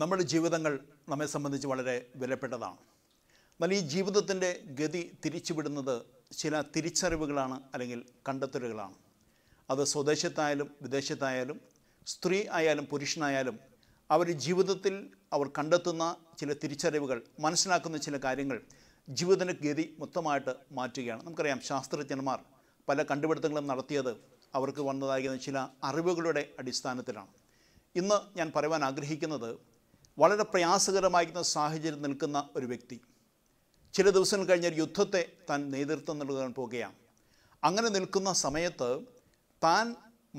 നമ്മുടെ ജീവിതങ്ങൾ നമ്മെ സംബന്ധിച്ച് വളരെ വിലപ്പെട്ടതാണ് എന്നാൽ ഈ ജീവിതത്തിൻ്റെ ഗതി തിരിച്ചുവിടുന്നത് ചില തിരിച്ചറിവുകളാണ് അല്ലെങ്കിൽ കണ്ടെത്തലുകളാണ് അത് സ്വദേശത്തായാലും വിദേശത്തായാലും സ്ത്രീ ആയാലും പുരുഷനായാലും അവർ ജീവിതത്തിൽ അവർ കണ്ടെത്തുന്ന ചില തിരിച്ചറിവുകൾ മനസ്സിലാക്കുന്ന ചില കാര്യങ്ങൾ ജീവിതത്തിൻ്റെ ഗതി മൊത്തമായിട്ട് മാറ്റുകയാണ് നമുക്കറിയാം ശാസ്ത്രജ്ഞന്മാർ പല കണ്ടുപിടുത്തങ്ങളും നടത്തിയത് അവർക്ക് വന്നതായിരുന്ന ചില അറിവുകളുടെ അടിസ്ഥാനത്തിലാണ് ഇന്ന് ഞാൻ പറയുവാൻ ആഗ്രഹിക്കുന്നത് വളരെ പ്രയാസകരമായിരിക്കുന്ന സാഹചര്യം നിൽക്കുന്ന ഒരു വ്യക്തി ചില ദിവസങ്ങൾ കഴിഞ്ഞ ഒരു യുദ്ധത്തെ താൻ നേതൃത്വം നൽകാൻ പോവുകയാണ് അങ്ങനെ നിൽക്കുന്ന സമയത്ത് താൻ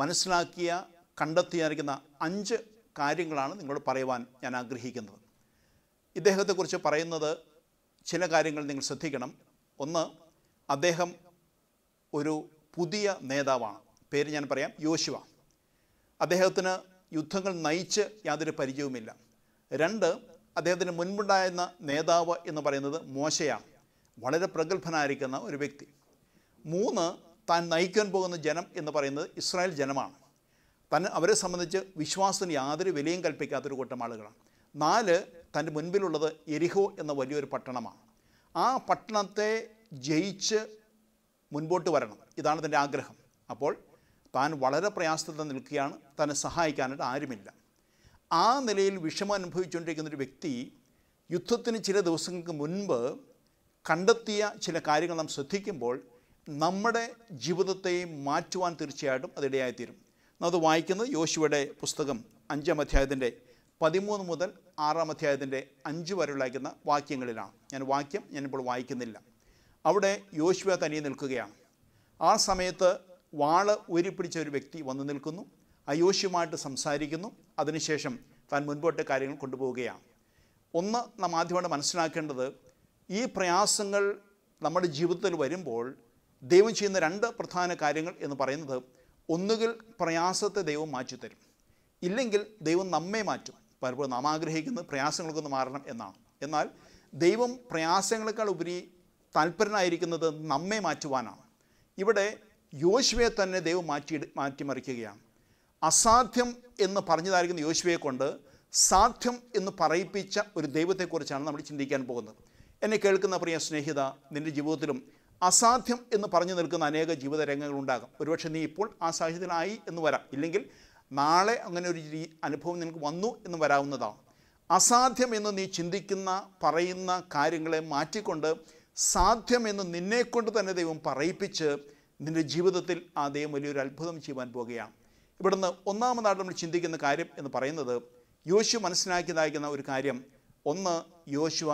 മനസ്സിലാക്കിയ കണ്ടെത്തിയായിരിക്കുന്ന അഞ്ച് കാര്യങ്ങളാണ് നിങ്ങളോട് പറയുവാൻ ഞാൻ ആഗ്രഹിക്കുന്നത് ഇദ്ദേഹത്തെക്കുറിച്ച് പറയുന്നത് ചില കാര്യങ്ങൾ നിങ്ങൾ ശ്രദ്ധിക്കണം ഒന്ന് അദ്ദേഹം ഒരു പുതിയ നേതാവാണ് പേര് ഞാൻ പറയാം യോശുവ അദ്ദേഹത്തിന് യുദ്ധങ്ങൾ നയിച്ച് യാതൊരു പരിചയവുമില്ല രണ്ട് അദ്ദേഹത്തിന് മുൻപുണ്ടായിരുന്ന നേതാവ് എന്ന് പറയുന്നത് മോശയാണ് വളരെ പ്രഗത്ഭനായിരിക്കുന്ന ഒരു വ്യക്തി മൂന്ന് താൻ നയിക്കാൻ പോകുന്ന ജനം എന്ന് പറയുന്നത് ഇസ്രായേൽ ജനമാണ് തന്നെ അവരെ സംബന്ധിച്ച് വിശ്വാസത്തിന് യാതൊരു വിലയും കൽപ്പിക്കാത്തൊരു കൂട്ടം ആളുകളാണ് നാല് തൻ്റെ മുൻപിലുള്ളത് എരിഹോ എന്ന വലിയൊരു പട്ടണമാണ് ആ പട്ടണത്തെ ജയിച്ച് മുൻപോട്ട് വരണം ഇതാണ് തൻ്റെ ആഗ്രഹം അപ്പോൾ താൻ വളരെ പ്രയാസത്തിൽ നിൽക്കുകയാണ് തന്നെ സഹായിക്കാനായിട്ട് ആരുമില്ല ആ നിലയിൽ വിഷമം അനുഭവിച്ചുകൊണ്ടിരിക്കുന്ന ഒരു വ്യക്തി യുദ്ധത്തിന് ചില ദിവസങ്ങൾക്ക് മുൻപ് കണ്ടെത്തിയ ചില കാര്യങ്ങൾ നാം ശ്രദ്ധിക്കുമ്പോൾ നമ്മുടെ ജീവിതത്തെയും മാറ്റുവാൻ തീർച്ചയായിട്ടും അതിടയായിത്തീരും അത് വായിക്കുന്നത് യോശുവയുടെ പുസ്തകം അഞ്ചാം അധ്യായത്തിൻ്റെ പതിമൂന്ന് മുതൽ ആറാം അധ്യായത്തിൻ്റെ അഞ്ച് വരെ വായിക്കുന്ന വാക്യങ്ങളിലാണ് ഞാൻ വാക്യം ഞാനിപ്പോൾ വായിക്കുന്നില്ല അവിടെ യോശുവ തനിയെ നിൽക്കുകയാണ് ആ സമയത്ത് വാള് ഉയരിപ്പിടിച്ച ഒരു വ്യക്തി വന്നു നിൽക്കുന്നു അയോശ്യമായിട്ട് സംസാരിക്കുന്നു അതിനുശേഷം താൻ മുൻപോട്ട് കാര്യങ്ങൾ കൊണ്ടുപോവുകയാണ് ഒന്ന് നാം ആദ്യമായിട്ട് മനസ്സിലാക്കേണ്ടത് ഈ പ്രയാസങ്ങൾ നമ്മുടെ ജീവിതത്തിൽ വരുമ്പോൾ ദൈവം ചെയ്യുന്ന രണ്ട് പ്രധാന കാര്യങ്ങൾ എന്ന് പറയുന്നത് ഒന്നുകിൽ പ്രയാസത്തെ ദൈവം മാറ്റിത്തരും ഇല്ലെങ്കിൽ ദൈവം നമ്മെ മാറ്റും പലപ്പോഴും നാം ആഗ്രഹിക്കുന്നത് പ്രയാസങ്ങൾക്കൊന്ന് മാറണം എന്നാണ് എന്നാൽ ദൈവം പ്രയാസങ്ങളെക്കാൾ ഉപരി താല്പര്യനായിരിക്കുന്നത് നമ്മെ മാറ്റുവാനാണ് ഇവിടെ യോശുവയെ തന്നെ ദൈവം മാറ്റി മാറ്റിമറിക്കുകയാണ് അസാധ്യം എന്ന് പറഞ്ഞതായിരിക്കുന്ന യോശുവയെ കൊണ്ട് സാധ്യം എന്ന് പറയിപ്പിച്ച ഒരു ദൈവത്തെക്കുറിച്ചാണ് നമ്മൾ ചിന്തിക്കാൻ പോകുന്നത് എന്നെ കേൾക്കുന്ന പ്രിയ സ്നേഹിത നിൻ്റെ ജീവിതത്തിലും അസാധ്യം എന്ന് പറഞ്ഞു നിൽക്കുന്ന അനേക ജീവിത രംഗങ്ങളുണ്ടാകും ഒരുപക്ഷെ നീ ഇപ്പോൾ ആ സാഹചര്യത്തിലായി എന്ന് വരാം ഇല്ലെങ്കിൽ നാളെ അങ്ങനെ ഒരു അനുഭവം നിനക്ക് വന്നു എന്ന് വരാവുന്നതാണ് അസാധ്യം എന്ന് നീ ചിന്തിക്കുന്ന പറയുന്ന കാര്യങ്ങളെ മാറ്റിക്കൊണ്ട് സാധ്യം എന്ന് നിന്നെക്കൊണ്ട് തന്നെ ദൈവം പറയിപ്പിച്ച് നിൻ്റെ ജീവിതത്തിൽ ആ ദൈവം വലിയൊരു അത്ഭുതം ചെയ്യുവാൻ പോകുകയാണ് ഇവിടുന്ന് ഒന്നാമതായിട്ട് നമ്മൾ ചിന്തിക്കുന്ന കാര്യം എന്ന് പറയുന്നത് യോശു മനസ്സിലാക്കിയതായിരിക്കുന്ന ഒരു കാര്യം ഒന്ന് യോശുവ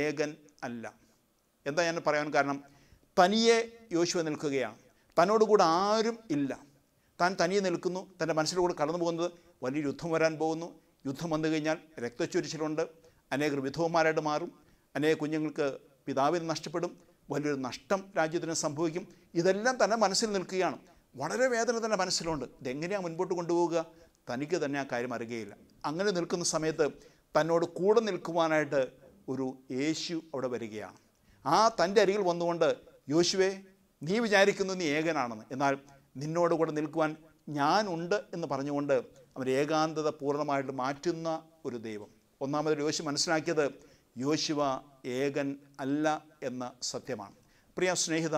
ഏകൻ അല്ല എന്താ ഞാൻ പറയാൻ കാരണം തനിയെ യോശുവ നിൽക്കുകയാണ് തന്നോടുകൂടെ ആരും ഇല്ല താൻ തനിയെ നിൽക്കുന്നു തൻ്റെ മനസ്സിലൂടെ കടന്നു പോകുന്നത് വലിയ യുദ്ധം വരാൻ പോകുന്നു യുദ്ധം വന്നു കഴിഞ്ഞാൽ രക്തച്ചൊരിച്ചിലുണ്ട് അനേകർ വിധവന്മാരായിട്ട് മാറും അനേക കുഞ്ഞുങ്ങൾക്ക് പിതാവിന് നഷ്ടപ്പെടും വലിയൊരു നഷ്ടം രാജ്യത്തിന് സംഭവിക്കും ഇതെല്ലാം തന്നെ മനസ്സിൽ നിൽക്കുകയാണ് വളരെ വേദന തന്നെ മനസ്സിലുണ്ട് ഇതെങ്ങനെയാണ് മുൻപോട്ട് കൊണ്ടുപോവുക തനിക്ക് തന്നെ ആ കാര്യം അറിയുകയില്ല അങ്ങനെ നിൽക്കുന്ന സമയത്ത് തന്നോട് കൂടെ നിൽക്കുവാനായിട്ട് ഒരു യേശു അവിടെ വരികയാണ് ആ തൻ്റെ അരികിൽ വന്നുകൊണ്ട് യോശുവേ നീ വിചാരിക്കുന്നു നീ ഏകനാണെന്ന് എന്നാൽ നിന്നോട് കൂടെ നിൽക്കുവാൻ ഞാനുണ്ട് എന്ന് പറഞ്ഞുകൊണ്ട് അവർ ഏകാന്തത പൂർണ്ണമായിട്ട് മാറ്റുന്ന ഒരു ദൈവം ഒന്നാമത് യോശു മനസ്സിലാക്കിയത് യോശുവ ഏകൻ അല്ല എന്ന സത്യമാണ് പ്രിയ സ്നേഹിത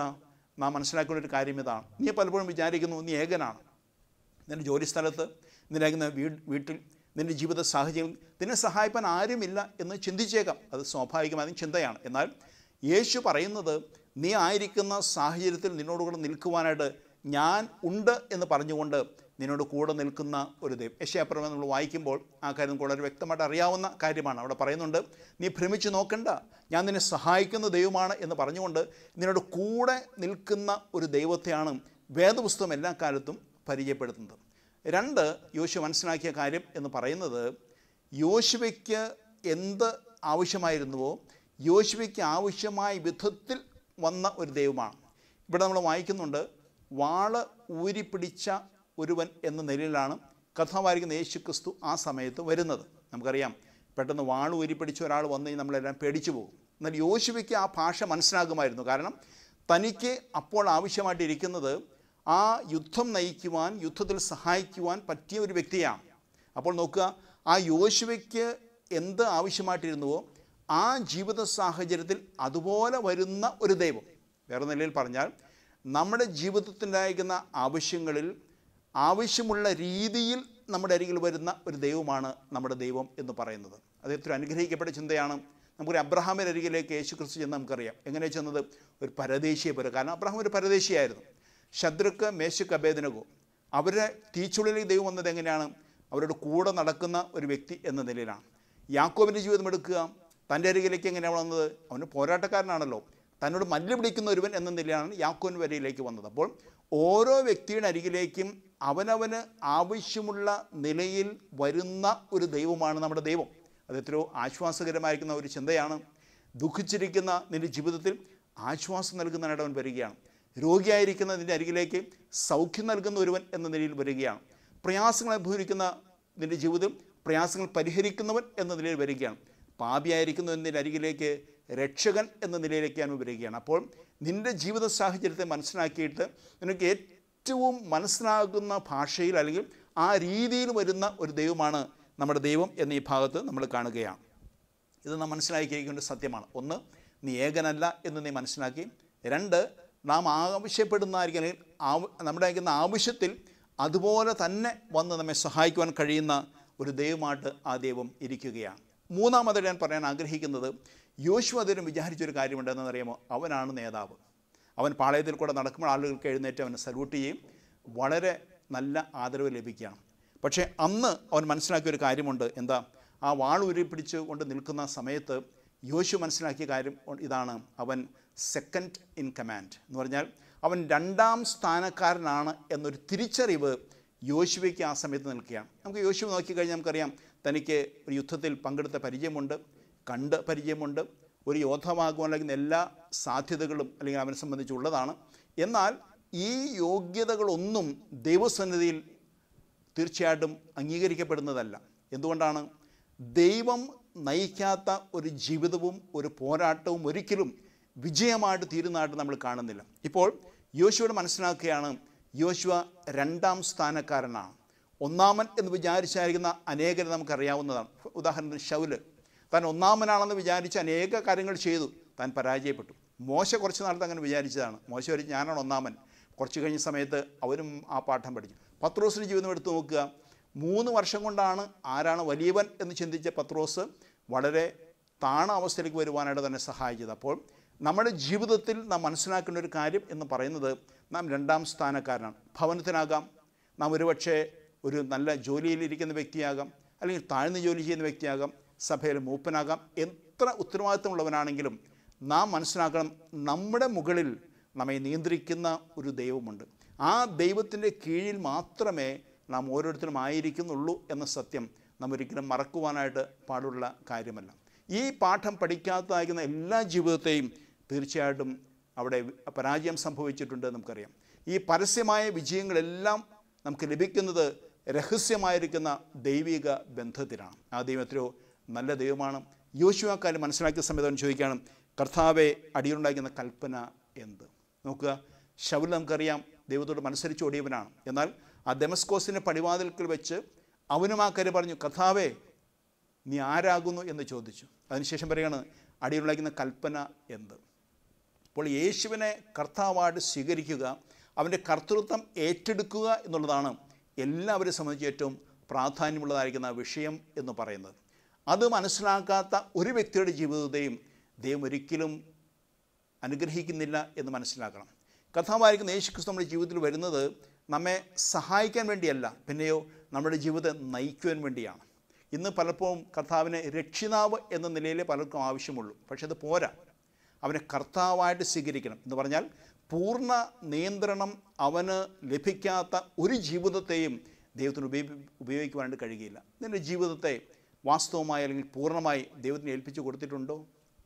നാം മനസ്സിലാക്കേണ്ട ഒരു കാര്യം ഇതാണ് നീ പലപ്പോഴും വിചാരിക്കുന്നു നീ ഏകനാണ് നിൻ്റെ ജോലിസ്ഥലത്ത് നിനക്കുന്ന വീട്ടിൽ നിൻ്റെ ജീവിത സാഹചര്യം നിന്നെ സഹായിക്കാൻ ആരുമില്ല എന്ന് ചിന്തിച്ചേക്കാം അത് സ്വാഭാവികമായ ചിന്തയാണ് എന്നാൽ യേശു പറയുന്നത് നീ ആയിരിക്കുന്ന സാഹചര്യത്തിൽ നിന്നോടുകൂടെ നിൽക്കുവാനായിട്ട് ഞാൻ ഉണ്ട് എന്ന് പറഞ്ഞുകൊണ്ട് നിന്നോട് കൂടെ നിൽക്കുന്ന ഒരു ദൈവം യശയാപ്രമം നമ്മൾ വായിക്കുമ്പോൾ ആ കാര്യം വളരെ വ്യക്തമായിട്ട് അറിയാവുന്ന കാര്യമാണ് അവിടെ പറയുന്നുണ്ട് നീ ഭ്രമിച്ച് നോക്കണ്ട ഞാൻ നിന്നെ സഹായിക്കുന്ന ദൈവമാണ് എന്ന് പറഞ്ഞുകൊണ്ട് നിന്നോട് കൂടെ നിൽക്കുന്ന ഒരു ദൈവത്തെയാണ് വേദപുസ്തകം എല്ലാ കാലത്തും പരിചയപ്പെടുത്തുന്നത് രണ്ട് യോശു മനസ്സിലാക്കിയ കാര്യം എന്ന് പറയുന്നത് യോശുവയ്ക്ക് എന്ത് ആവശ്യമായിരുന്നുവോ യോശുവയ്ക്ക് ആവശ്യമായ വിധത്തിൽ വന്ന ഒരു ദൈവമാണ് ഇവിടെ നമ്മൾ വായിക്കുന്നുണ്ട് വാള് ഊരിപ്പിടിച്ച ഒരുവൻ എന്ന നിലയിലാണ് കഥാവായിരിക്കുന്ന യേശു ക്രിസ്തു ആ സമയത്ത് വരുന്നത് നമുക്കറിയാം പെട്ടെന്ന് വാള് ഊരിപ്പിടിച്ച് ഒരാൾ വന്ന് നമ്മളെല്ലാം പേടിച്ചു പോകും എന്നാൽ യോശുവയ്ക്ക് ആ ഭാഷ മനസ്സിലാകുമായിരുന്നു കാരണം തനിക്ക് അപ്പോൾ ആവശ്യമായിട്ടിരിക്കുന്നത് ആ യുദ്ധം നയിക്കുവാൻ യുദ്ധത്തിൽ സഹായിക്കുവാൻ പറ്റിയ ഒരു വ്യക്തിയാണ് അപ്പോൾ നോക്കുക ആ യോശുവയ്ക്ക് എന്ത് ആവശ്യമായിട്ടിരുന്നുവോ ആ ജീവിത സാഹചര്യത്തിൽ അതുപോലെ വരുന്ന ഒരു ദൈവം വേറെ നിലയിൽ പറഞ്ഞാൽ നമ്മുടെ ജീവിതത്തിലായിരിക്കുന്ന ആവശ്യങ്ങളിൽ ആവശ്യമുള്ള രീതിയിൽ നമ്മുടെ അരികിൽ വരുന്ന ഒരു ദൈവമാണ് നമ്മുടെ ദൈവം എന്ന് പറയുന്നത് അത് എത്ര അനുഗ്രഹിക്കപ്പെട്ട ചിന്തയാണ് നമുക്കൊരു അബ്രഹാമിൻ്റെ അരികിലേക്ക് യേശു ക്രിസ്തു ചെന്ന് നമുക്കറിയാം എങ്ങനെ ചെന്നത് ഒരു പരദേശിയെ പോലെ കാരണം അബ്രഹാം ഒരു പരദേശിയായിരുന്നു ശത്രുക്ക് മേശുക്ക് അഭേദനകോ അവരെ തീച്ചുള്ളിലേക്ക് ദൈവം വന്നത് എങ്ങനെയാണ് അവരുടെ കൂടെ നടക്കുന്ന ഒരു വ്യക്തി എന്ന നിലയിലാണ് യാക്കോബിൻ്റെ ജീവിതം എടുക്കുക തൻ്റെ അരികിലേക്ക് എങ്ങനെയാണ് വന്നത് അവന് പോരാട്ടക്കാരനാണല്ലോ തന്നോട് മല്ല് പിടിക്കുന്ന ഒരുവൻ എന്ന നിലയിലാണ് യാക്കോൻ വരയിലേക്ക് വന്നത് അപ്പോൾ ഓരോ വ്യക്തിയുടെ അരികിലേക്കും അവനവന് ആവശ്യമുള്ള നിലയിൽ വരുന്ന ഒരു ദൈവമാണ് നമ്മുടെ ദൈവം അത് എത്രയോ ആശ്വാസകരമായിരിക്കുന്ന ഒരു ചിന്തയാണ് ദുഃഖിച്ചിരിക്കുന്ന നിൻ്റെ ജീവിതത്തിൽ ആശ്വാസം നൽകുന്നതിനായിട്ട് അവൻ വരികയാണ് രോഗിയായിരിക്കുന്ന നിൻ്റെ അരികിലേക്ക് സൗഖ്യം നൽകുന്ന ഒരുവൻ എന്ന നിലയിൽ വരികയാണ് പ്രയാസങ്ങൾ അനുഭവിക്കുന്ന നിൻ്റെ ജീവിതം പ്രയാസങ്ങൾ പരിഹരിക്കുന്നവൻ എന്ന നിലയിൽ വരികയാണ് എന്നതിൻ്റെ അരികിലേക്ക് രക്ഷകൻ എന്ന നിലയിലേക്ക് ഞാൻ വിവരിക്കുകയാണ് അപ്പോൾ നിൻ്റെ ജീവിത സാഹചര്യത്തെ മനസ്സിലാക്കിയിട്ട് നിനക്ക് ഏറ്റവും മനസ്സിലാകുന്ന ഭാഷയിൽ അല്ലെങ്കിൽ ആ രീതിയിൽ വരുന്ന ഒരു ദൈവമാണ് നമ്മുടെ ദൈവം എന്ന ഈ ഭാഗത്ത് നമ്മൾ കാണുകയാണ് ഇത് നാം മനസ്സിലാക്കിയിരിക്കേണ്ട സത്യമാണ് ഒന്ന് നീ ഏകനല്ല എന്ന് നീ മനസ്സിലാക്കി രണ്ട് നാം ആവശ്യപ്പെടുന്നതായിരിക്കും അല്ലെങ്കിൽ നമ്മുടെ അയക്കുന്ന ആവശ്യത്തിൽ അതുപോലെ തന്നെ വന്ന് നമ്മെ സഹായിക്കുവാൻ കഴിയുന്ന ഒരു ദൈവമായിട്ട് ആ ദൈവം ഇരിക്കുകയാണ് മൂന്നാമതായിട്ട് ഞാൻ പറയാൻ ആഗ്രഹിക്കുന്നത് യോശുവ അതിനും വിചാരിച്ചൊരു കാര്യമുണ്ടെന്ന് അറിയാമോ അവനാണ് നേതാവ് അവൻ പാളയത്തിൽ കൂടെ നടക്കുമ്പോൾ ആളുകൾക്ക് എഴുന്നേറ്റ് അവനെ സല്യൂട്ട് ചെയ്യും വളരെ നല്ല ആദരവ് ലഭിക്കുകയാണ് പക്ഷേ അന്ന് അവൻ മനസ്സിലാക്കിയ ഒരു കാര്യമുണ്ട് എന്താ ആ വാളൂരി പിടിച്ച് കൊണ്ട് നിൽക്കുന്ന സമയത്ത് യോശു മനസ്സിലാക്കിയ കാര്യം ഇതാണ് അവൻ സെക്കൻഡ് ഇൻ കമാൻഡ് എന്ന് പറഞ്ഞാൽ അവൻ രണ്ടാം സ്ഥാനക്കാരനാണ് എന്നൊരു തിരിച്ചറിവ് യോശുവയ്ക്ക് ആ സമയത്ത് നിൽക്കുകയാണ് നമുക്ക് യോശുവ നോക്കിക്കഴിഞ്ഞാൽ നമുക്കറിയാം തനിക്ക് ഒരു യുദ്ധത്തിൽ പങ്കെടുത്ത പരിചയമുണ്ട് കണ്ട് പരിചയമുണ്ട് ഒരു അല്ലെങ്കിൽ എല്ലാ സാധ്യതകളും അല്ലെങ്കിൽ അവനെ സംബന്ധിച്ചുള്ളതാണ് എന്നാൽ ഈ യോഗ്യതകളൊന്നും ദൈവസന്നിധിയിൽ തീർച്ചയായിട്ടും അംഗീകരിക്കപ്പെടുന്നതല്ല എന്തുകൊണ്ടാണ് ദൈവം നയിക്കാത്ത ഒരു ജീവിതവും ഒരു പോരാട്ടവും ഒരിക്കലും വിജയമായിട്ട് തീരുന്നതായിട്ട് നമ്മൾ കാണുന്നില്ല ഇപ്പോൾ യോശുവയുടെ മനസ്സിലാക്കുകയാണ് യോശുവ രണ്ടാം സ്ഥാനക്കാരനാണ് ഒന്നാമൻ എന്ന് വിചാരിച്ചായിരിക്കുന്ന അനേകരെ നമുക്കറിയാവുന്നതാണ് ഉദാഹരണത്തിന് ഷൗല് താൻ ഒന്നാമനാണെന്ന് വിചാരിച്ച് അനേക കാര്യങ്ങൾ ചെയ്തു താൻ പരാജയപ്പെട്ടു മോശ കുറച്ച് നാളത്ത് അങ്ങനെ വിചാരിച്ചതാണ് മോശ ഒരു ഞാനാണ് ഒന്നാമൻ കുറച്ച് കഴിഞ്ഞ സമയത്ത് അവരും ആ പാഠം പഠിച്ചു പത്രോസിന് ജീവിതം എടുത്തു നോക്കുക മൂന്ന് വർഷം കൊണ്ടാണ് ആരാണ് വലിയവൻ എന്ന് ചിന്തിച്ച പത്രോസ് വളരെ താണ അവസ്ഥയിലേക്ക് വരുവാനായിട്ട് തന്നെ സഹായിച്ചത് അപ്പോൾ നമ്മുടെ ജീവിതത്തിൽ നാം മനസ്സിലാക്കേണ്ട ഒരു കാര്യം എന്ന് പറയുന്നത് നാം രണ്ടാം സ്ഥാനക്കാരനാണ് ഭവനത്തിനാകാം നാം ഒരുപക്ഷെ ഒരു നല്ല ജോലിയിലിരിക്കുന്ന വ്യക്തിയാകാം അല്ലെങ്കിൽ താഴ്ന്ന ജോലി ചെയ്യുന്ന വ്യക്തിയാകാം സഭയിലെ മൂപ്പനാകാം എത്ര ഉത്തരവാദിത്തമുള്ളവനാണെങ്കിലും നാം മനസ്സിലാക്കണം നമ്മുടെ മുകളിൽ നമ്മെ നിയന്ത്രിക്കുന്ന ഒരു ദൈവമുണ്ട് ആ ദൈവത്തിൻ്റെ കീഴിൽ മാത്രമേ നാം ഓരോരുത്തരും ആയിരിക്കുന്നുള്ളൂ എന്ന സത്യം നാം ഒരിക്കലും മറക്കുവാനായിട്ട് പാടുള്ള കാര്യമല്ല ഈ പാഠം പഠിക്കാത്തതായിരിക്കുന്ന എല്ലാ ജീവിതത്തെയും തീർച്ചയായിട്ടും അവിടെ പരാജയം സംഭവിച്ചിട്ടുണ്ട് നമുക്കറിയാം ഈ പരസ്യമായ വിജയങ്ങളെല്ലാം നമുക്ക് ലഭിക്കുന്നത് രഹസ്യമായിരിക്കുന്ന ദൈവിക ബന്ധത്തിലാണ് ആ ദൈവം എത്രയോ നല്ല ദൈവമാണ് യോശുവ മനസ്സിലാക്കിയ സമയത്ത് അവൻ ചോദിക്കുകയാണ് കർത്താവെ അടിയുണ്ടാക്കുന്ന കൽപ്പന എന്ത് നോക്കുക ഷൗൽ നമുക്കറിയാം ദൈവത്തോട് മത്സരിച്ച് ഓടിയവനാണ് എന്നാൽ ആ ഡെമസ്കോസിൻ്റെ പടിവാതിൽക്കൽ വെച്ച് അവനും ആ കാര്യം പറഞ്ഞു കഥാവെ നീ ആരാകുന്നു എന്ന് ചോദിച്ചു അതിനുശേഷം പറയുകയാണ് അടിയുണ്ടാക്കുന്ന കൽപ്പന എന്ത് അപ്പോൾ യേശുവിനെ കർത്താവായിട്ട് സ്വീകരിക്കുക അവൻ്റെ കർത്തൃത്വം ഏറ്റെടുക്കുക എന്നുള്ളതാണ് എല്ലാവരും സംബന്ധിച്ച് ഏറ്റവും പ്രാധാന്യമുള്ളതായിരിക്കുന്ന വിഷയം എന്ന് പറയുന്നത് അത് മനസ്സിലാക്കാത്ത ഒരു വ്യക്തിയുടെ ജീവിതത്തെയും ദൈവം ഒരിക്കലും അനുഗ്രഹിക്കുന്നില്ല എന്ന് മനസ്സിലാക്കണം കഥാവായിരിക്കുന്ന യേശുക്രിസ്തു നമ്മുടെ ജീവിതത്തിൽ വരുന്നത് നമ്മെ സഹായിക്കാൻ വേണ്ടിയല്ല പിന്നെയോ നമ്മുടെ ജീവിതം നയിക്കുവാൻ വേണ്ടിയാണ് ഇന്ന് പലപ്പോഴും കർത്താവിനെ രക്ഷിതാവ് എന്ന നിലയിലെ പലർക്കും ആവശ്യമുള്ളൂ പക്ഷെ അത് പോരാ അവനെ കർത്താവായിട്ട് സ്വീകരിക്കണം എന്ന് പറഞ്ഞാൽ പൂർണ്ണ നിയന്ത്രണം അവന് ലഭിക്കാത്ത ഒരു ജീവിതത്തെയും ദൈവത്തിന് ഉപയോഗി ഉപയോഗിക്കുവാനായിട്ട് കഴിയുകയില്ല നിൻ്റെ ജീവിതത്തെ വാസ്തവമായി അല്ലെങ്കിൽ പൂർണ്ണമായി ദൈവത്തിന് ഏൽപ്പിച്ചു കൊടുത്തിട്ടുണ്ടോ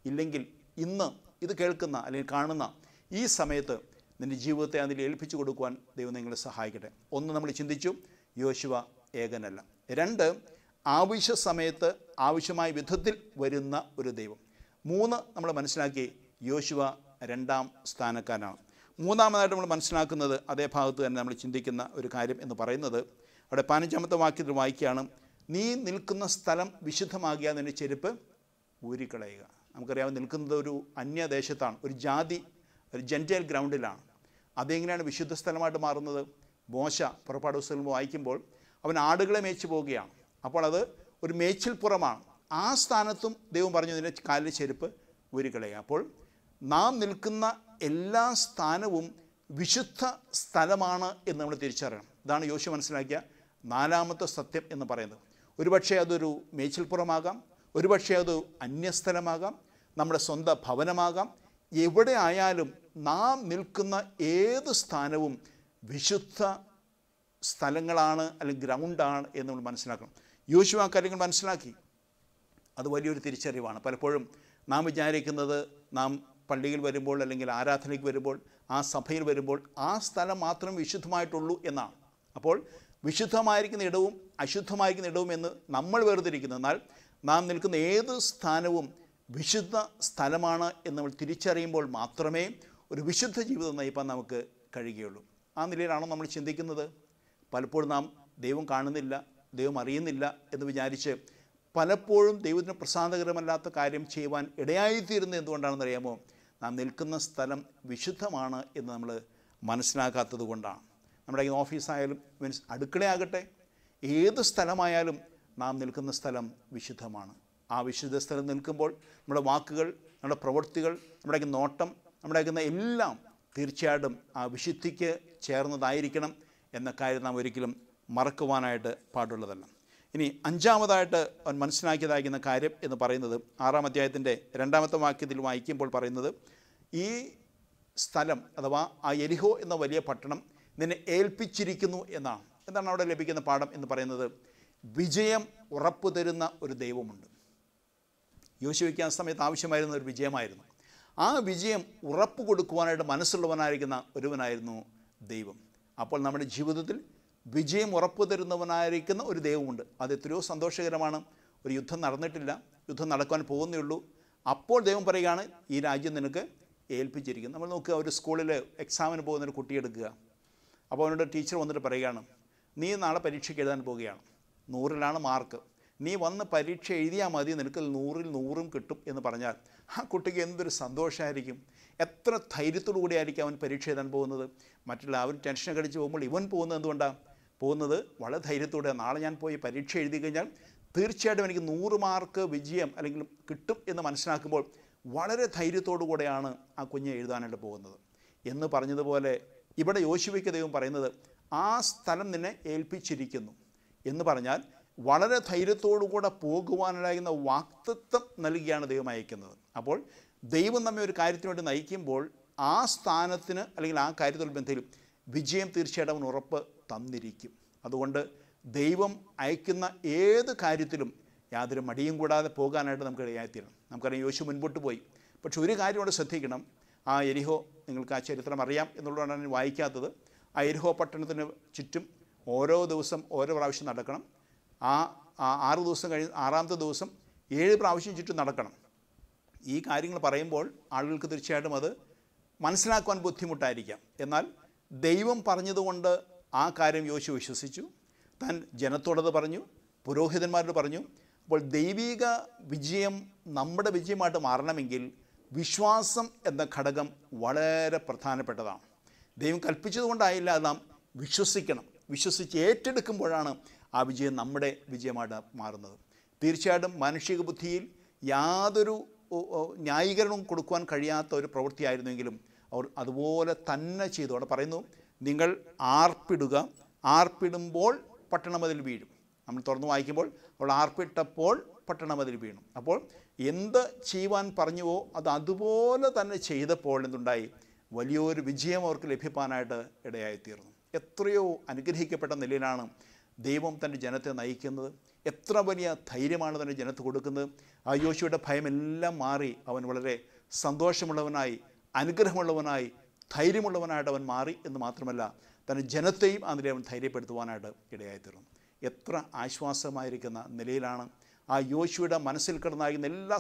ഇല്ലെങ്കിൽ ഇന്ന് ഇത് കേൾക്കുന്ന അല്ലെങ്കിൽ കാണുന്ന ഈ സമയത്ത് നിൻ്റെ ജീവിതത്തെ അതിൽ ഏൽപ്പിച്ചു കൊടുക്കുവാൻ ദൈവം നിങ്ങളെ സഹായിക്കട്ടെ ഒന്ന് നമ്മൾ ചിന്തിച്ചു യോശുവ ഏകനല്ല രണ്ട് ആവശ്യ സമയത്ത് ആവശ്യമായ വിധത്തിൽ വരുന്ന ഒരു ദൈവം മൂന്ന് നമ്മൾ മനസ്സിലാക്കി യോശുവ രണ്ടാം സ്ഥാനക്കാരനാണ് മൂന്നാമതായിട്ട് നമ്മൾ മനസ്സിലാക്കുന്നത് അതേ ഭാഗത്ത് തന്നെ നമ്മൾ ചിന്തിക്കുന്ന ഒരു കാര്യം എന്ന് പറയുന്നത് അവിടെ പതിനഞ്ചാമത്തെ വാക്യത്തിൽ വായിക്കുകയാണ് നീ നിൽക്കുന്ന സ്ഥലം വിശുദ്ധമാകിയാൽ നിൻ്റെ ചെരുപ്പ് ഊരിക്കളയുക നമുക്കറിയാം നിൽക്കുന്നത് ഒരു അന്യദേശത്താണ് ഒരു ജാതി ഒരു ജെൻറ്റൽ ഗ്രൗണ്ടിലാണ് അതെങ്ങനെയാണ് വിശുദ്ധ സ്ഥലമായിട്ട് മാറുന്നത് മോശ പുറപ്പാട് പുസ്തകം വായിക്കുമ്പോൾ അവൻ ആടുകളെ മേച്ചു പോവുകയാണ് അപ്പോൾ അത് ഒരു മേച്ചിൽപ്പുറമാണ് ആ സ്ഥാനത്തും ദൈവം പറഞ്ഞു ഇതിൻ്റെ കാലിൽ ചെരുപ്പ് ഊരിക്കളയുക അപ്പോൾ നാം നിൽക്കുന്ന എല്ലാ സ്ഥാനവും വിശുദ്ധ സ്ഥലമാണ് എന്ന് നമ്മൾ തിരിച്ചറിയണം ഇതാണ് യോശു മനസ്സിലാക്കിയ നാലാമത്തെ സത്യം എന്ന് പറയുന്നത് ഒരുപക്ഷെ അതൊരു മേച്ചിൽപ്പുറമാകാം ഒരുപക്ഷെ അത് അന്യസ്ഥലമാകാം നമ്മുടെ സ്വന്തം ഭവനമാകാം എവിടെ ആയാലും നാം നിൽക്കുന്ന ഏത് സ്ഥാനവും വിശുദ്ധ സ്ഥലങ്ങളാണ് അല്ലെങ്കിൽ ഗ്രൗണ്ടാണ് എന്ന് നമ്മൾ മനസ്സിലാക്കണം യോശു ആ കാര്യങ്ങൾ മനസ്സിലാക്കി അത് വലിയൊരു തിരിച്ചറിവാണ് പലപ്പോഴും നാം വിചാരിക്കുന്നത് നാം പള്ളിയിൽ വരുമ്പോൾ അല്ലെങ്കിൽ ആരാധനയ്ക്ക് വരുമ്പോൾ ആ സഭയിൽ വരുമ്പോൾ ആ സ്ഥലം മാത്രം വിശുദ്ധമായിട്ടുള്ളൂ എന്നാണ് അപ്പോൾ വിശുദ്ധമായിരിക്കുന്ന ഇടവും അശുദ്ധമായിരിക്കുന്ന ഇടവും എന്ന് നമ്മൾ വേർതിരിക്കുന്നു എന്നാൽ നാം നിൽക്കുന്ന ഏത് സ്ഥാനവും വിശുദ്ധ സ്ഥലമാണ് എന്ന് നമ്മൾ തിരിച്ചറിയുമ്പോൾ മാത്രമേ ഒരു വിശുദ്ധ ജീവിതം നയിപ്പാൻ നമുക്ക് കഴിയുകയുള്ളൂ ആ നിലയിലാണോ നമ്മൾ ചിന്തിക്കുന്നത് പലപ്പോഴും നാം ദൈവം കാണുന്നില്ല ദൈവം അറിയുന്നില്ല എന്ന് വിചാരിച്ച് പലപ്പോഴും ദൈവത്തിന് പ്രസാദകരമല്ലാത്ത കാര്യം ചെയ്യുവാൻ ഇടയായിത്തീരുന്നത് എന്തുകൊണ്ടാണെന്നറിയാമോ നാം നിൽക്കുന്ന സ്ഥലം വിശുദ്ധമാണ് എന്ന് നമ്മൾ മനസ്സിലാക്കാത്തത് കൊണ്ടാണ് നമ്മുടെ ഓഫീസായാലും മീൻസ് അടുക്കളയാകട്ടെ ഏത് സ്ഥലമായാലും നാം നിൽക്കുന്ന സ്ഥലം വിശുദ്ധമാണ് ആ വിശുദ്ധ സ്ഥലം നിൽക്കുമ്പോൾ നമ്മുടെ വാക്കുകൾ നമ്മുടെ പ്രവൃത്തികൾ നമ്മുടെ നോട്ടം നമ്മുടെ എല്ലാം തീർച്ചയായിട്ടും ആ വിശുദ്ധിക്ക് ചേർന്നതായിരിക്കണം എന്ന കാര്യം നാം ഒരിക്കലും മറക്കുവാനായിട്ട് പാടുള്ളതല്ല ഇനി അഞ്ചാമതായിട്ട് അവൻ മനസ്സിലാക്കിയതായിരിക്കുന്ന കാര്യം എന്ന് പറയുന്നത് ആറാം അധ്യായത്തിൻ്റെ രണ്ടാമത്തെ വാക്യത്തിൽ വായിക്കുമ്പോൾ പറയുന്നത് ഈ സ്ഥലം അഥവാ ആ എരിഹോ എന്ന വലിയ പട്ടണം നിന്നെ ഏൽപ്പിച്ചിരിക്കുന്നു എന്നാണ് എന്താണ് അവിടെ ലഭിക്കുന്ന പാഠം എന്ന് പറയുന്നത് വിജയം ഉറപ്പു തരുന്ന ഒരു ദൈവമുണ്ട് യോശുവയ്ക്ക് ആ സമയത്ത് ആവശ്യമായിരുന്ന ഒരു വിജയമായിരുന്നു ആ വിജയം ഉറപ്പ് കൊടുക്കുവാനായിട്ട് മനസ്സുള്ളവനായിരിക്കുന്ന ഒരുവനായിരുന്നു ദൈവം അപ്പോൾ നമ്മുടെ ജീവിതത്തിൽ വിജയം ഉറപ്പു തരുന്നവനായിരിക്കുന്ന ഒരു ദൈവമുണ്ട് അത് എത്രയോ സന്തോഷകരമാണ് ഒരു യുദ്ധം നടന്നിട്ടില്ല യുദ്ധം നടക്കാൻ പോകുന്നേ ഉള്ളൂ അപ്പോൾ ദൈവം പറയുകയാണ് ഈ രാജ്യം നിനക്ക് ഏൽപ്പിച്ചിരിക്കുന്നത് നമ്മൾ നോക്കുക ഒരു സ്കൂളിൽ എക്സാമിന് കുട്ടി കുട്ടിയെടുക്കുക അപ്പോൾ അവനോട് ടീച്ചർ വന്നിട്ട് പറയുകയാണ് നീ നാളെ പരീക്ഷയ്ക്ക് എഴുതാൻ പോവുകയാണ് നൂറിലാണ് മാർക്ക് നീ വന്ന് പരീക്ഷ എഴുതിയാൽ മതി നിനക്ക് നൂറിൽ നൂറും കിട്ടും എന്ന് പറഞ്ഞാൽ ആ കുട്ടിക്ക് എന്തൊരു സന്തോഷമായിരിക്കും എത്ര ധൈര്യത്തോടു കൂടിയായിരിക്കും അവൻ പരീക്ഷ എഴുതാൻ പോകുന്നത് മറ്റുള്ള അവൻ ടെൻഷൻ കടിച്ച് പോകുമ്പോൾ ഇവൻ പോകുന്നത് എന്തുകൊണ്ടാണ് പോകുന്നത് വളരെ ധൈര്യത്തോടെ നാളെ ഞാൻ പോയി പരീക്ഷ എഴുതി കഴിഞ്ഞാൽ തീർച്ചയായിട്ടും എനിക്ക് നൂറ് മാർക്ക് വിജയം അല്ലെങ്കിൽ കിട്ടും എന്ന് മനസ്സിലാക്കുമ്പോൾ വളരെ ധൈര്യത്തോടു കൂടെയാണ് ആ കുഞ്ഞ് എഴുതാനായിട്ട് പോകുന്നത് എന്ന് പറഞ്ഞതുപോലെ ഇവിടെ യോശുവയ്ക്ക് ദൈവം പറയുന്നത് ആ സ്ഥലം നിന്നെ ഏൽപ്പിച്ചിരിക്കുന്നു എന്ന് പറഞ്ഞാൽ വളരെ കൂടെ പോകുവാനുണ്ടായിരുന്ന വാക്തത്വം നൽകിയാണ് ദൈവം അയക്കുന്നത് അപ്പോൾ ദൈവം നമ്മെ ഒരു കാര്യത്തിന് നയിക്കുമ്പോൾ ആ സ്ഥാനത്തിന് അല്ലെങ്കിൽ ആ കാര്യത്തോട് ബന്ധത്തിൽ വിജയം തീർച്ചയായിട്ടും അവൻ ഉറപ്പ് തന്നിരിക്കും അതുകൊണ്ട് ദൈവം അയക്കുന്ന ഏത് കാര്യത്തിലും യാതൊരു മടിയും കൂടാതെ പോകാനായിട്ട് നമുക്ക് ഇടയായിത്തീരണം നമുക്കറിയാം യോശു മുൻപോട്ട് പോയി പക്ഷെ ഒരു കാര്യം കൂടെ ശ്രദ്ധിക്കണം ആ എരിഹോ നിങ്ങൾക്ക് ആ ചരിത്രം അറിയാം എന്നുള്ളതാണ് ഞാൻ വായിക്കാത്തത് ആ എരിഹോ പട്ടണത്തിന് ചുറ്റും ഓരോ ദിവസം ഓരോ പ്രാവശ്യം നടക്കണം ആ ആറ് ദിവസം കഴിഞ്ഞ് ആറാമത്തെ ദിവസം ഏഴ് പ്രാവശ്യം ചുറ്റും നടക്കണം ഈ കാര്യങ്ങൾ പറയുമ്പോൾ ആളുകൾക്ക് തീർച്ചയായിട്ടും അത് മനസ്സിലാക്കുവാൻ ബുദ്ധിമുട്ടായിരിക്കാം എന്നാൽ ദൈവം പറഞ്ഞതുകൊണ്ട് ആ കാര്യം യോശു വിശ്വസിച്ചു താൻ ജനത്തോടത് പറഞ്ഞു പുരോഹിതന്മാരോട് പറഞ്ഞു അപ്പോൾ ദൈവിക വിജയം നമ്മുടെ വിജയമായിട്ട് മാറണമെങ്കിൽ വിശ്വാസം എന്ന ഘടകം വളരെ പ്രധാനപ്പെട്ടതാണ് ദൈവം കൽപ്പിച്ചതുകൊണ്ടായില്ല അത് നാം വിശ്വസിക്കണം വിശ്വസിച്ച് ഏറ്റെടുക്കുമ്പോഴാണ് ആ വിജയം നമ്മുടെ വിജയമായിട്ട് മാറുന്നത് തീർച്ചയായിട്ടും മാനുഷിക ബുദ്ധിയിൽ യാതൊരു ന്യായീകരണവും കൊടുക്കുവാൻ കഴിയാത്ത ഒരു പ്രവൃത്തിയായിരുന്നെങ്കിലും അവർ അതുപോലെ തന്നെ ചെയ്തു അവിടെ പറയുന്നു നിങ്ങൾ ആർപ്പിടുക ആർപ്പിടുമ്പോൾ പട്ടണമതിൽ വീഴും നമ്മൾ തുറന്നു വായിക്കുമ്പോൾ അവൾ ആർപ്പിട്ടപ്പോൾ പട്ടണമതിൽ വീണു അപ്പോൾ എന്ത് ചെയ്യുവാൻ പറഞ്ഞുവോ അത് അതുപോലെ തന്നെ ചെയ്തപ്പോൾ എന്തുണ്ടായി വലിയൊരു വിജയം അവർക്ക് ലഭിക്കാനായിട്ട് ഇടയായിത്തീർന്നു എത്രയോ അനുഗ്രഹിക്കപ്പെട്ട നിലയിലാണ് ദൈവം തൻ്റെ ജനത്തെ നയിക്കുന്നത് എത്ര വലിയ ധൈര്യമാണ് തൻ്റെ ജനത്ത് കൊടുക്കുന്നത് ആ യോശുവയുടെ ഭയമെല്ലാം മാറി അവൻ വളരെ സന്തോഷമുള്ളവനായി അനുഗ്രഹമുള്ളവനായി ധൈര്യമുള്ളവനായിട്ട് അവൻ മാറി എന്ന് മാത്രമല്ല തൻ്റെ ജനത്തെയും ആ നിലയിൽ അവൻ ധൈര്യപ്പെടുത്തുവാനായിട്ട് ഇടയായിത്തീർന്നു എത്ര ആശ്വാസമായിരിക്കുന്ന നിലയിലാണ് ആ യോശുവയുടെ മനസ്സിൽ കിടന്നായിരുന്ന എല്ലാ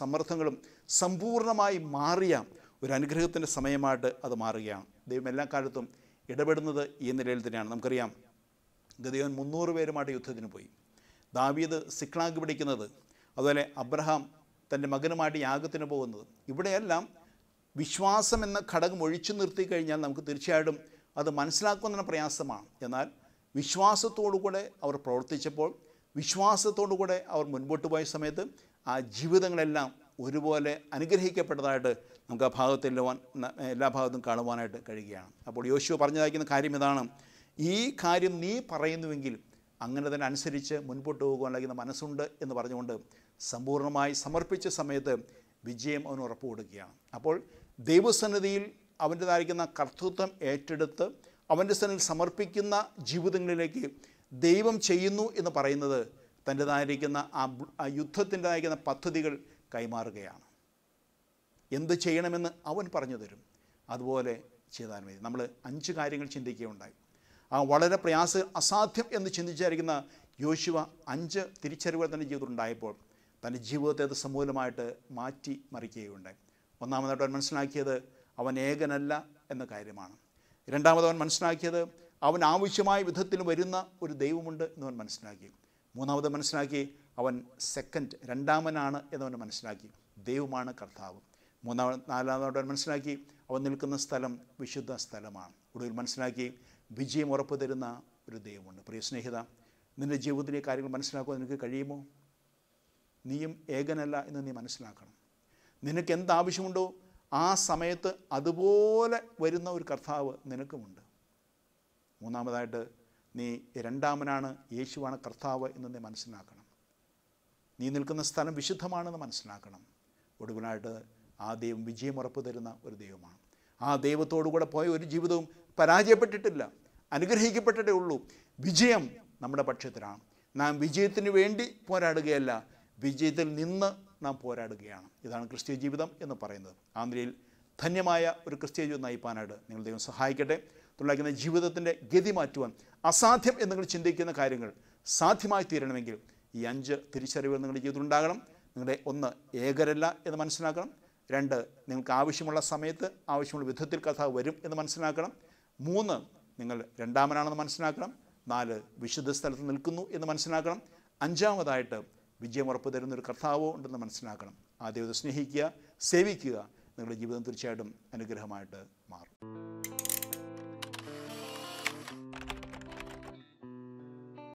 സമ്മർദ്ദങ്ങളും സമ്പൂർണ്ണമായി മാറിയ ഒരു അനുഗ്രഹത്തിൻ്റെ സമയമായിട്ട് അത് മാറുകയാണ് ദൈവം എല്ലാ കാലത്തും ഇടപെടുന്നത് ഈ നിലയിൽ തന്നെയാണ് നമുക്കറിയാം ഗതിയവൻ മുന്നൂറ് പേരുമായിട്ട് യുദ്ധത്തിന് പോയി ദാവീദ് സിക്ലാഗ് പിടിക്കുന്നത് അതുപോലെ അബ്രഹാം തൻ്റെ മകനുമായിട്ട് യാഗത്തിന് പോകുന്നത് ഇവിടെയെല്ലാം വിശ്വാസം എന്ന ഘടകം ഒഴിച്ചു നിർത്തി കഴിഞ്ഞാൽ നമുക്ക് തീർച്ചയായിട്ടും അത് മനസ്സിലാക്കുന്ന പ്രയാസമാണ് എന്നാൽ വിശ്വാസത്തോടുകൂടെ അവർ പ്രവർത്തിച്ചപ്പോൾ വിശ്വാസത്തോടുകൂടെ അവർ മുൻപോട്ട് പോയ സമയത്ത് ആ ജീവിതങ്ങളെല്ലാം ഒരുപോലെ അനുഗ്രഹിക്കപ്പെട്ടതായിട്ട് നമുക്ക് ആ ഭാഗത്തിൽ എല്ലാ ഭാഗത്തും കാണുവാനായിട്ട് കഴിയുകയാണ് അപ്പോൾ യോശുവ പറഞ്ഞതായിരിക്കുന്ന കാര്യം ഇതാണ് ഈ കാര്യം നീ പറയുന്നുവെങ്കിൽ അങ്ങനെ തന്നെ അനുസരിച്ച് മുൻപോട്ട് പോകുവാനുള്ള മനസ്സുണ്ട് എന്ന് പറഞ്ഞുകൊണ്ട് സമ്പൂർണ്ണമായി സമർപ്പിച്ച സമയത്ത് വിജയം അവന് ഉറപ്പ് കൊടുക്കുകയാണ് അപ്പോൾ ദൈവസന്നിധിയിൽ അവൻ്റെതായിരിക്കുന്ന കർത്തൃത്വം ഏറ്റെടുത്ത് അവൻ്റെ സന്നിധിയിൽ സമർപ്പിക്കുന്ന ജീവിതങ്ങളിലേക്ക് ദൈവം ചെയ്യുന്നു എന്ന് പറയുന്നത് തൻ്റെതായിരിക്കുന്ന ആ യുദ്ധത്തിൻ്റെതായിരിക്കുന്ന പദ്ധതികൾ കൈമാറുകയാണ് എന്ത് ചെയ്യണമെന്ന് അവൻ പറഞ്ഞു തരും അതുപോലെ ചെയ്താൽ മതി നമ്മൾ അഞ്ച് കാര്യങ്ങൾ ചിന്തിക്കുകയുണ്ടായി ആ വളരെ പ്രയാസ അസാധ്യം എന്ന് ചിന്തിച്ചായിരിക്കുന്ന യോശുവ അഞ്ച് തിരിച്ചറിവുകൾ തൻ്റെ ജീവിതത്തിൽ ഉണ്ടായപ്പോൾ തൻ്റെ ജീവിതത്തെ അത് സമൂലമായിട്ട് മാറ്റി മറിക്കുകയുണ്ടായി ഒന്നാമതായിട്ട് അവൻ മനസ്സിലാക്കിയത് അവൻ ഏകനല്ല എന്ന കാര്യമാണ് രണ്ടാമത് അവൻ മനസ്സിലാക്കിയത് അവൻ ആവശ്യമായ വിധത്തിൽ വരുന്ന ഒരു ദൈവമുണ്ട് എന്നവൻ മനസ്സിലാക്കി മൂന്നാമത് മനസ്സിലാക്കി അവൻ സെക്കൻഡ് രണ്ടാമനാണ് എന്നവൻ മനസ്സിലാക്കി ദൈവമാണ് കർത്താവ് മൂന്നാമത് നാലാമതോടെ മനസ്സിലാക്കി അവൻ നിൽക്കുന്ന സ്ഥലം വിശുദ്ധ സ്ഥലമാണ് ഒടുവിൽ മനസ്സിലാക്കി വിജയം ഉറപ്പ് തരുന്ന ഒരു ദൈവമുണ്ട് പ്രിയ സ്നേഹിത നിൻ്റെ ജീവിതത്തിലെ കാര്യങ്ങൾ മനസ്സിലാക്കുവാൻ നിനക്ക് കഴിയുമോ നീയും ഏകനല്ല എന്ന് നീ മനസ്സിലാക്കണം നിനക്ക് എന്താവശ്യമുണ്ടോ ആ സമയത്ത് അതുപോലെ വരുന്ന ഒരു കർത്താവ് നിനക്കുമുണ്ട് മൂന്നാമതായിട്ട് നീ രണ്ടാമനാണ് യേശുവാണ് കർത്താവ് എന്ന് നീ മനസ്സിലാക്കണം നീ നിൽക്കുന്ന സ്ഥലം വിശുദ്ധമാണെന്ന് മനസ്സിലാക്കണം ഒടുവിലായിട്ട് ആ ദൈവം വിജയമുറപ്പ് തരുന്ന ഒരു ദൈവമാണ് ആ ദൈവത്തോടു കൂടെ പോയ ഒരു ജീവിതവും പരാജയപ്പെട്ടിട്ടില്ല അനുഗ്രഹിക്കപ്പെട്ടിട്ടേ ഉള്ളൂ വിജയം നമ്മുടെ പക്ഷത്തിലാണ് നാം വിജയത്തിന് വേണ്ടി പോരാടുകയല്ല വിജയത്തിൽ നിന്ന് നാം പോരാടുകയാണ് ഇതാണ് ക്രിസ്ത്യ ജീവിതം എന്ന് പറയുന്നത് ആ നിലയിൽ ധന്യമായ ഒരു ക്രിസ്ത്യ ജീവിതം നയിപ്പാനായിട്ട് നിങ്ങൾ ദൈവം സഹായിക്കട്ടെ തൊഴിലാക്കുന്ന ജീവിതത്തിൻ്റെ ഗതി മാറ്റുവാൻ അസാധ്യം എന്ന് നിങ്ങൾ ചിന്തിക്കുന്ന കാര്യങ്ങൾ സാധ്യമായി തീരണമെങ്കിൽ ഈ അഞ്ച് തിരിച്ചറിവുകൾ നിങ്ങളുടെ ജീവിതത്തിൽ ഉണ്ടാകണം നിങ്ങളുടെ ഒന്ന് ഏകരല്ല എന്ന് മനസ്സിലാക്കണം രണ്ട് നിങ്ങൾക്ക് ആവശ്യമുള്ള സമയത്ത് ആവശ്യമുള്ള വിധത്തിൽ കഥ വരും എന്ന് മനസ്സിലാക്കണം മൂന്ന് നിങ്ങൾ രണ്ടാമനാണെന്ന് മനസ്സിലാക്കണം നാല് വിശുദ്ധ സ്ഥലത്ത് നിൽക്കുന്നു എന്ന് മനസ്സിലാക്കണം അഞ്ചാമതായിട്ട് വിജയം ഉറപ്പ് തരുന്ന ഒരു കർത്താവോ ഉണ്ടെന്ന് മനസ്സിലാക്കണം ആ ദൈവത്തെ സ്നേഹിക്കുക സേവിക്കുക നിങ്ങളുടെ ജീവിതം തീർച്ചയായിട്ടും അനുഗ്രഹമായിട്ട് മാറും